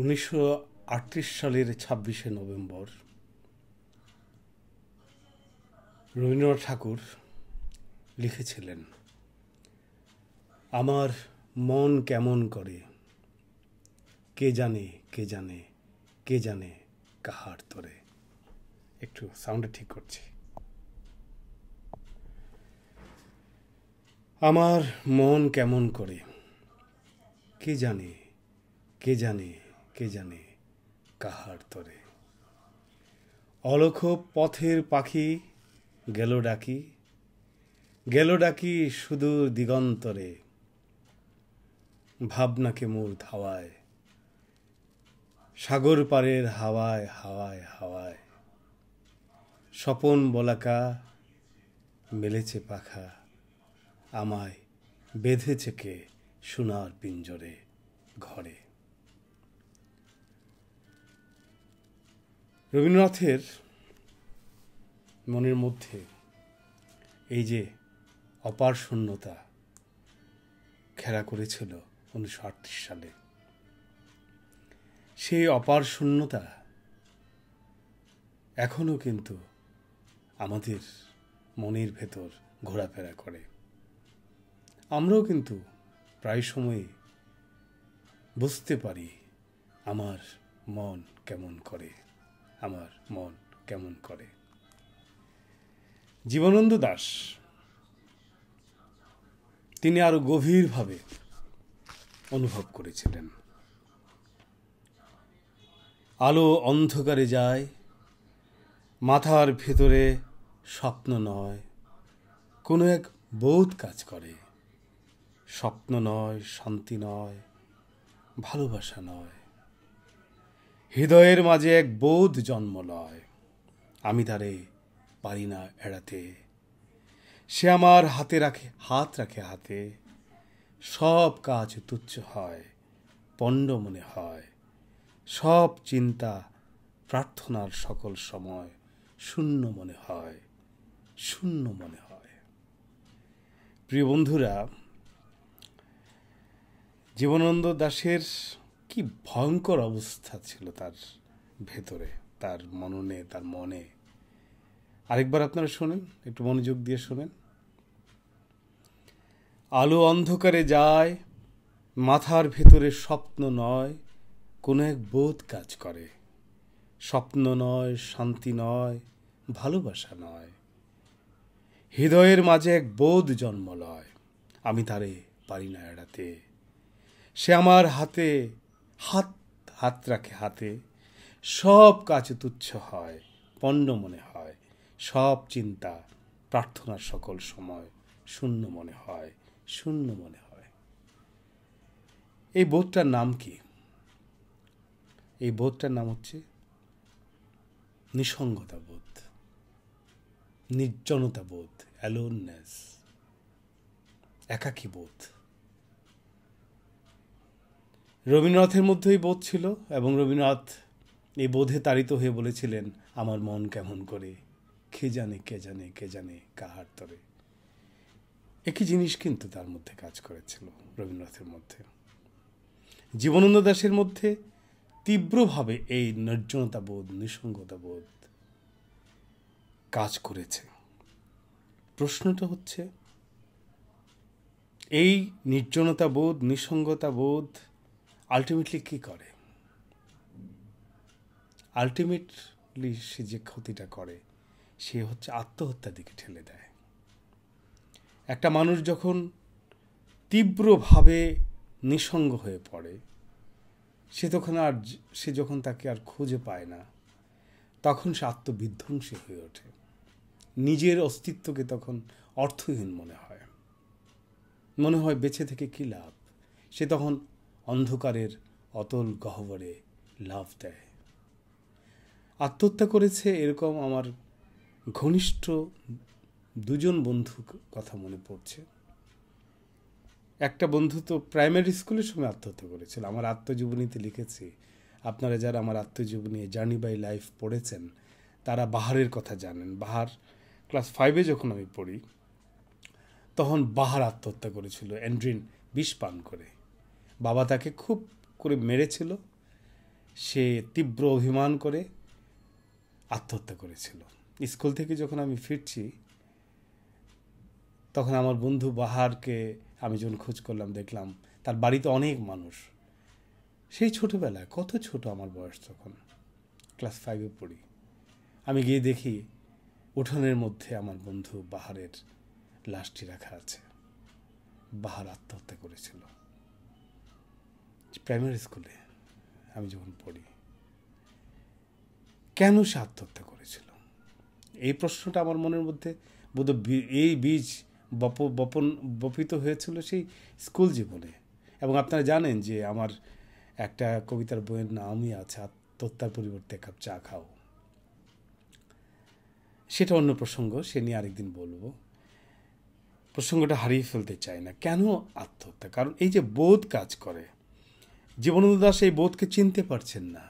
উনিশশো সালের ছাব্বিশে নভেম্বর রবীন্দ্রনাথ ঠাকুর লিখেছিলেন আমার মন কেমন করে কে জানে কে জানে কে জানে কাহার তরে একটু সাউন্ডে ঠিক করছি আমার মন কেমন করে কে জানে কে জানে কে জানে কাহার তরে অলখ পথের পাখি গেল ডাকি গেল ডাকি সুদূর দিগন্তরে ভাবনাকে মূল ধাওয়ায় সাগর পারের হাওয়ায় হাওয়ায় হাওয়ায় স্বপন বলাকা মেলেছে পাখা আমায় বেঁধেছে কে সোনার পিঞ্জরে ঘরে রবীন্দ্রনাথের মনের মধ্যে এই যে অপার শূন্যতা খেলা করেছিল উনিশশো সালে সেই অপার শূন্যতা এখনও কিন্তু আমাদের মনের ভেতর ঘোরাফেরা করে আমরাও কিন্তু প্রায় সময়ে বুঝতে পারি আমার মন কেমন করে আমার মন কেমন করে জীবনন্দ দাস তিনি আরো গভীরভাবে অনুভব করেছিলেন আলো অন্ধকারে যায় মাথার ভেতরে স্বপ্ন নয় কোনো এক বোধ কাজ করে স্বপ্ন নয় শান্তি নয় ভালোবাসা নয় হৃদয়ের মাঝে এক বোধ জন্ম লয় আমি তারে পারি না এড়াতে সে আমার হাতে রাখে হাত রাখে হাতে সব কাজ তুচ্ছ হয় পণ্ড মনে হয় সব চিন্তা প্রার্থনার সকল সময় শূন্য মনে হয় শূন্য মনে হয় প্রিয় বন্ধুরা জীবনানন্দ দাসের কি ভয়ঙ্কর অবস্থা ছিল তার ভেতরে তার মননে তার মনে আরেকবার আপনারা শোনেন একটু মনোযোগ দিয়ে শোনেন আলো অন্ধকারে যায় মাথার ভেতরে স্বপ্ন নয় কোনো এক বোধ কাজ করে স্বপ্ন নয় শান্তি নয় ভালোবাসা নয় হৃদয়ের মাঝে এক বোধ জন্ম লয় আমি তারে পারি না এড়াতে সে আমার হাতে হাত হাত রাখে হাতে সব কাজ তুচ্ছ হয় পণ্য মনে হয় সব চিন্তা প্রার্থনার সকল সময় শূন্য মনে হয় শূন্য মনে হয় এই বোধটার নাম কি এই বোধটার নাম হচ্ছে নিসঙ্গতা বোধ নির্জনতা বোধ অ্যালোননেস একাকী বোধ রবীন্দ্রনাথের মধ্যেই বোধ ছিল এবং রবীন্দ্রনাথ এই বোধে তাড়িত হয়ে বলেছিলেন আমার মন কেমন করে কে জানে কে জানে কে জানে কাহার তরে একই জিনিস কিন্তু তার মধ্যে কাজ করেছিল রবীন্দ্রনাথের মধ্যে জীবনন্দ দাসের মধ্যে তীব্রভাবে এই নির্জনতা বোধ নিঃসঙ্গতা বোধ কাজ করেছে প্রশ্নটা হচ্ছে এই নির্জনতা বোধ নিঃসঙ্গতা বোধ আলটিমেটলি কি করে আলটিমেটলি সে যে ক্ষতিটা করে সে হচ্ছে আত্মহত্যার দিকে ঠেলে দেয় একটা মানুষ যখন তীব্রভাবে নিঃসঙ্গ হয়ে পড়ে সে তখন আর সে যখন তাকে আর খুঁজে পায় না তখন সে আত্মবিধ্বংসী হয়ে ওঠে নিজের অস্তিত্বকে তখন অর্থহীন মনে হয় মনে হয় বেঁচে থেকে কী লাভ সে তখন অন্ধকারের অতল গহ্বরে লাভ দেয় আত্মহত্যা করেছে এরকম আমার ঘনিষ্ঠ দুজন বন্ধু কথা মনে পড়ছে একটা বন্ধু তো প্রাইমারি স্কুলের সময় আত্মহত্যা করেছিল আমার আত্মজীবনীতে লিখেছি আপনারা যারা আমার আত্মজীবনী জার্নি বাই লাইফ পড়েছেন তারা বাহারের কথা জানেন বাহার ক্লাস ফাইভে যখন আমি পড়ি তখন বাহার আত্মহত্যা করেছিল অ্যান্ড্রিন বিষ পান করে বাবা তাকে খুব করে মেরেছিল সে তীব্র অভিমান করে আত্মহত্যা করেছিল স্কুল থেকে যখন আমি ফিরছি তখন আমার বন্ধু বাহারকে আমি যখন খোঁজ করলাম দেখলাম তার বাড়িতে অনেক মানুষ সেই ছোটোবেলায় কত ছোট আমার বয়স তখন ক্লাস ফাইভে পড়ি আমি গিয়ে দেখি উঠোনের মধ্যে আমার বন্ধু বাহারের লাশটি রাখা আছে বাহার আত্মহত্যা করেছিল প্রাইমারি স্কুলে আমি যখন পড়ি কেন সে আত্মহত্যা করেছিল এই প্রশ্নটা আমার মনের মধ্যে বোধ এই বীজ বপ বপন বপিত হয়েছিল সেই স্কুল জীবনে এবং আপনারা জানেন যে আমার একটা কবিতার বইয়ের নামই আছে আত্মহত্যার পরিবর্তে কাপ চা খাও সেটা অন্য প্রসঙ্গ সে নিয়ে আরেকদিন বলবো প্রসঙ্গটা হারিয়ে ফেলতে চায় না কেন আত্মহত্যা কারণ এই যে বোধ কাজ করে জীবনানন্দ দাস এই বোধকে চিনতে পারছেন না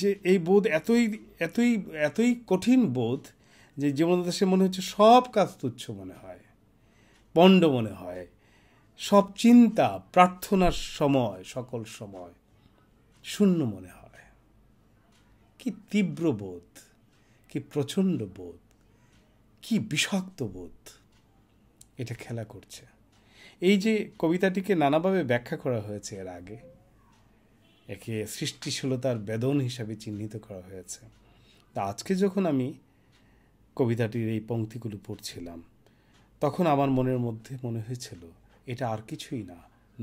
যে এই বোধ এতই এতই এতই কঠিন বোধ যে জীবনানন্দ দাসের মনে হচ্ছে সব কাজ তুচ্ছ মনে হয় পণ্ড মনে হয় সব চিন্তা প্রার্থনার সময় সকল সময় শূন্য মনে হয় কি তীব্র বোধ কি প্রচণ্ড বোধ কি বিষাক্ত বোধ এটা খেলা করছে এই যে কবিতাটিকে নানাভাবে ব্যাখ্যা করা হয়েছে এর আগে একে সৃষ্টিশীলতার বেদন হিসাবে চিহ্নিত করা হয়েছে তা আজকে যখন আমি কবিতাটির এই পংক্তিগুলো পড়ছিলাম তখন আমার মনের মধ্যে মনে হয়েছিল এটা আর কিছুই না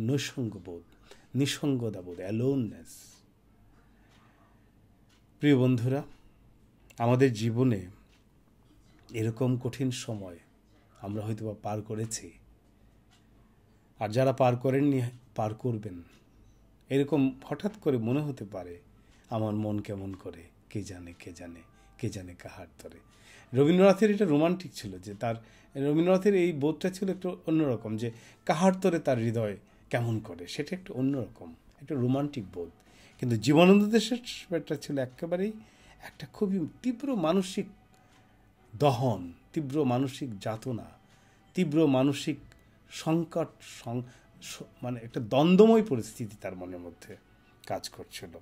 নৈসঙ্গবোধ নিঃসঙ্গতাবোধ অ্যালোননেস প্রিয় বন্ধুরা আমাদের জীবনে এরকম কঠিন সময় আমরা হয়তো পার করেছি আর যারা পার করেননি পার করবেন এরকম হঠাৎ করে মনে হতে পারে আমার মন কেমন করে কে জানে কে জানে কে জানে কাহার তরে রবীন্দ্রনাথের এটা রোমান্টিক ছিল যে তার রবীন্দ্রনাথের এই বোধটা ছিল একটু অন্যরকম যে কাহার তরে তার হৃদয় কেমন করে সেটা একটু অন্যরকম একটা রোমান্টিক বোধ কিন্তু জীবানন্দ দেশের ব্যাপারটা ছিল একেবারেই একটা খুবই তীব্র মানসিক দহন তীব্র মানসিক যাতনা তীব্র মানসিক সংকট মানে একটা দ্বন্দ্বময় পরিস্থিতি তার মনের মধ্যে কাজ করছিল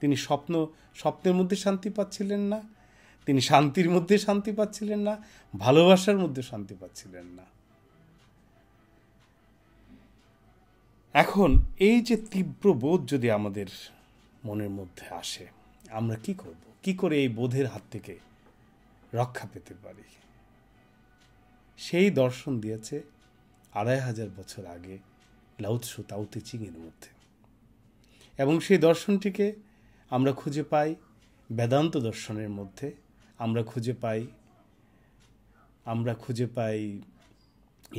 তিনি স্বপ্ন স্বপ্নের মধ্যে শান্তি পাচ্ছিলেন না তিনি শান্তির মধ্যে শান্তি পাচ্ছিলেন না ভালোবাসার মধ্যে শান্তি পাচ্ছিলেন না এখন এই যে তীব্র বোধ যদি আমাদের মনের মধ্যে আসে আমরা কি করব কি করে এই বোধের হাত থেকে রক্ষা পেতে পারি সেই দর্শন দিয়েছে আড়াই হাজার বছর আগে লাউৎসু তাউতে চিংয়ের মধ্যে এবং সেই দর্শনটিকে আমরা খুঁজে পাই বেদান্ত দর্শনের মধ্যে আমরা খুঁজে পাই আমরা খুঁজে পাই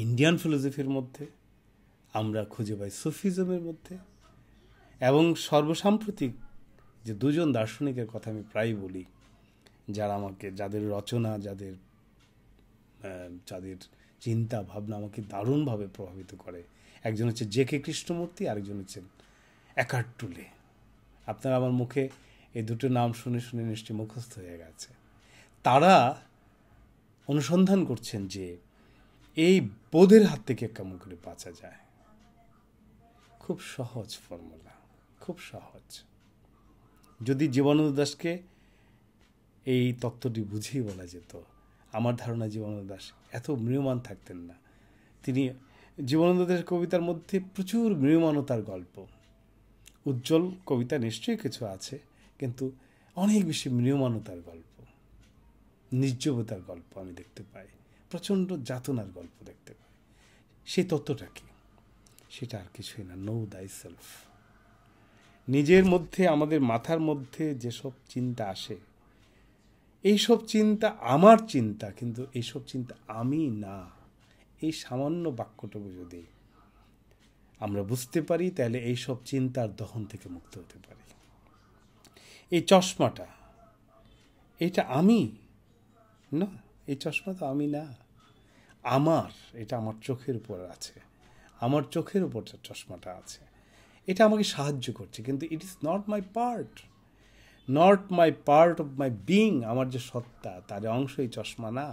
ইন্ডিয়ান ফিলোসফির মধ্যে আমরা খুঁজে পাই সুফিজমের মধ্যে এবং সর্বসাম্প্রতিক যে দুজন দার্শনিকের কথা আমি প্রায় বলি যারা আমাকে যাদের রচনা যাদের যাদের চিন্তা ভাবনা আমাকে দারুণভাবে প্রভাবিত করে একজন হচ্ছে জে কে কৃষ্ণমূর্তি আরেকজন হচ্ছেন একার টুলে আপনারা আমার মুখে এই দুটো নাম শুনে শুনে নিশ্চয় মুখস্থ হয়ে গেছে তারা অনুসন্ধান করছেন যে এই বোধের হাত থেকে কেমন করে বাঁচা যায় খুব সহজ ফর্মুলা খুব সহজ যদি জীবাণু দাসকে এই তত্ত্বটি বুঝিয়ে বলা যেত আমার ধারণা জীবাণু দাস এত মৃয়মান থাকতেন না তিনি জীবনানন্দের কবিতার মধ্যে প্রচুর মৃয়মানতার গল্প উজ্জ্বল কবিতা নিশ্চয়ই কিছু আছে কিন্তু অনেক বেশি মৃয়মানতার গল্প নির্জবতার গল্প আমি দেখতে পাই প্রচণ্ড যাতনার গল্প দেখতে পাই সেই তত্ত্বটা কি সেটা আর কিছুই না নো দাই সেলফ নিজের মধ্যে আমাদের মাথার মধ্যে যেসব চিন্তা আসে এইসব চিন্তা আমার চিন্তা কিন্তু এইসব চিন্তা আমি না এই সামান্য বাক্যটুকু যদি আমরা বুঝতে পারি তাহলে এইসব চিন্তার দহন থেকে মুক্ত হতে পারি এই চশমাটা এটা আমি না এই চশমা তো আমি না আমার এটা আমার চোখের উপর আছে আমার চোখের উপর চশমাটা আছে এটা আমাকে সাহায্য করছে কিন্তু it is not my part not my part of my being আমার যে সত্তা তার অংশ এই চশমা না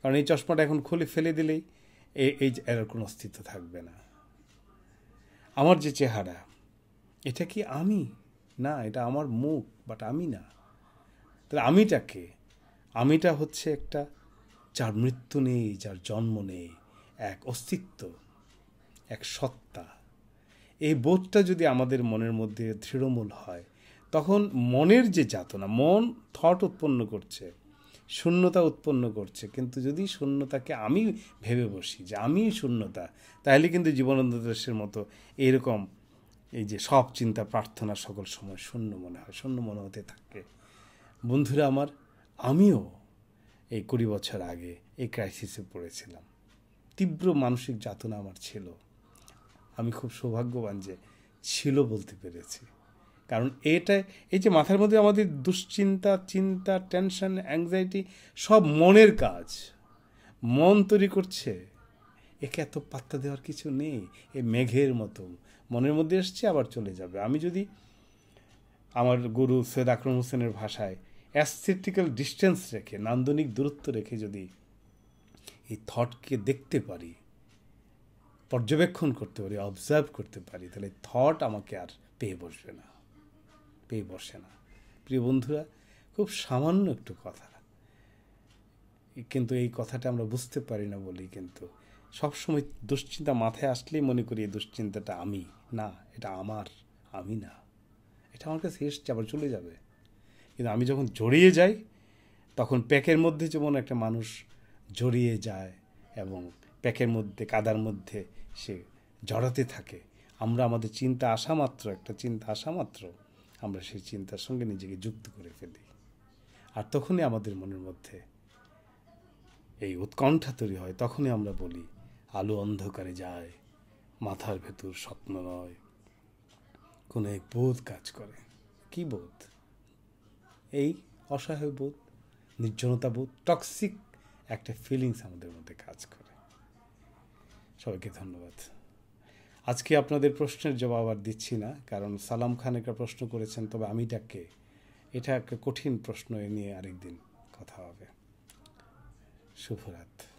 কারণ এই চশমাটা এখন খুলে ফেলে দিলেই এই এই এর কোনো অস্তিত্ব থাকবে না আমার যে চেহারা এটা কি আমি না এটা আমার মুখ বাট আমি না তাহলে আমিটাকে আমিটা হচ্ছে একটা যার মৃত্যু নেই যার জন্ম নেই এক অস্তিত্ব এক সত্তা এই বোধটা যদি আমাদের মনের মধ্যে দৃঢ়মূল হয় তখন মনের যে যাতনা মন থট উৎপন্ন করছে শূন্যতা উৎপন্ন করছে কিন্তু যদি শূন্যতাকে আমি ভেবে বসি যে আমি শূন্যতা তাহলে কিন্তু জীবনানন্দ দাসের মতো এরকম এই যে সব চিন্তা প্রার্থনা সকল সময় শূন্য মনে হয় শূন্য মনে হতে থাকে বন্ধুরা আমার আমিও এই কুড়ি বছর আগে এই ক্রাইসিসে পড়েছিলাম তীব্র মানসিক যাতনা আমার ছিল আমি খুব সৌভাগ্যবান যে ছিল বলতে পেরেছি কারণ এটা এই যে মাথার মধ্যে আমাদের দুশ্চিন্তা চিন্তা টেনশন অ্যাংজাইটি সব মনের কাজ মন তৈরি করছে একে এত পাত্তা দেওয়ার কিছু নেই এ মেঘের মতো মনের মধ্যে এসছে আবার চলে যাবে আমি যদি আমার গুরু সৈয়দ আকরম হোসেনের ভাষায় অ্যাসথেটিক্যাল ডিস্টেন্স রেখে নান্দনিক দূরত্ব রেখে যদি এই থটকে দেখতে পারি পর্যবেক্ষণ করতে পারি অবজার্ভ করতে পারি তাহলে থট আমাকে আর পেয়ে বসবে না পেয়ে বসে না প্রিয় বন্ধুরা খুব সামান্য একটু কথা কিন্তু এই কথাটা আমরা বুঝতে পারি না বলি কিন্তু সবসময় দুশ্চিন্তা মাথায় আসলেই মনে করি এই দুশ্চিন্তাটা আমি না এটা আমার আমি না এটা আমার কাছে এসছে আবার চলে যাবে কিন্তু আমি যখন জড়িয়ে যাই তখন প্যাকের মধ্যে যেমন একটা মানুষ জড়িয়ে যায় এবং প্যাকের মধ্যে কাদার মধ্যে সে জড়াতে থাকে আমরা আমাদের চিন্তা আসা মাত্র একটা চিন্তা আসা মাত্র আমরা সেই চিন্তার সঙ্গে নিজেকে যুক্ত করে ফেলি আর তখনই আমাদের মনের মধ্যে এই উৎকণ্ঠা তৈরি হয় তখনই আমরা বলি আলো অন্ধকারে যায় মাথার ভেতর স্বপ্ন নয় কোনো এক বোধ কাজ করে কি বোধ এই অসহায় বোধ নির্জনতা বোধ টক্সিক একটা ফিলিংস আমাদের মধ্যে কাজ করে সবাইকে ধন্যবাদ আজকে আপনাদের প্রশ্নের জবাব আর দিচ্ছি না কারণ সালাম খান একটা প্রশ্ন করেছেন তবে আমি ডাকে এটা একটা কঠিন প্রশ্ন এ নিয়ে আরেকদিন কথা হবে শুভরাত